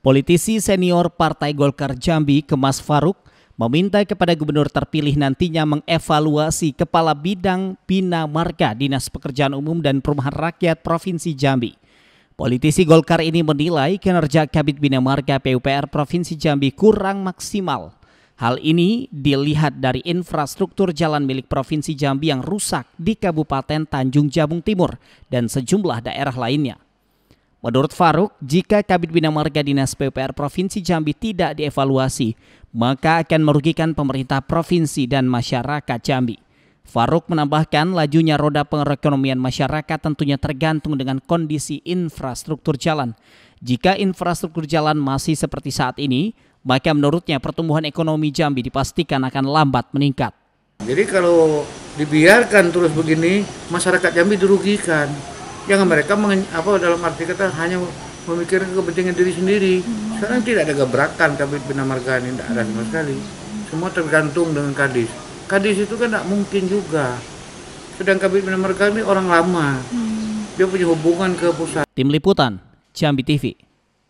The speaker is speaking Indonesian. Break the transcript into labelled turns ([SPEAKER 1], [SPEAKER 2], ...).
[SPEAKER 1] Politisi senior Partai Golkar Jambi Kemas Faruk meminta kepada gubernur terpilih nantinya mengevaluasi Kepala Bidang Bina Marga Dinas Pekerjaan Umum dan Perumahan Rakyat Provinsi Jambi. Politisi Golkar ini menilai kinerja Kabit Bina Marga PUPR Provinsi Jambi kurang maksimal. Hal ini dilihat dari infrastruktur jalan milik Provinsi Jambi yang rusak di Kabupaten Tanjung Jabung Timur dan sejumlah daerah lainnya. Menurut Faruk, jika Kabit Bina Marga Dinas PUPR Provinsi Jambi tidak dievaluasi, maka akan merugikan pemerintah provinsi dan masyarakat Jambi. Faruk menambahkan lajunya roda perekonomian masyarakat tentunya tergantung dengan kondisi infrastruktur jalan. Jika infrastruktur jalan masih seperti saat ini, maka menurutnya pertumbuhan ekonomi Jambi dipastikan akan lambat meningkat.
[SPEAKER 2] Jadi kalau dibiarkan terus begini, masyarakat Jambi dirugikan yang mereka meng, apa dalam arti kata hanya memikirkan kepentingan diri sendiri. Hmm. Sekarang tidak ada gebrakan kabit bina marga ini, tidak ada sama hmm. sekali. Semua tergantung dengan kadis. Kadis itu kan tidak mungkin juga. Sedang kabit bina marga ini orang lama. Hmm. Dia punya hubungan ke pusat.
[SPEAKER 1] Tim Liputan, Jambi TV.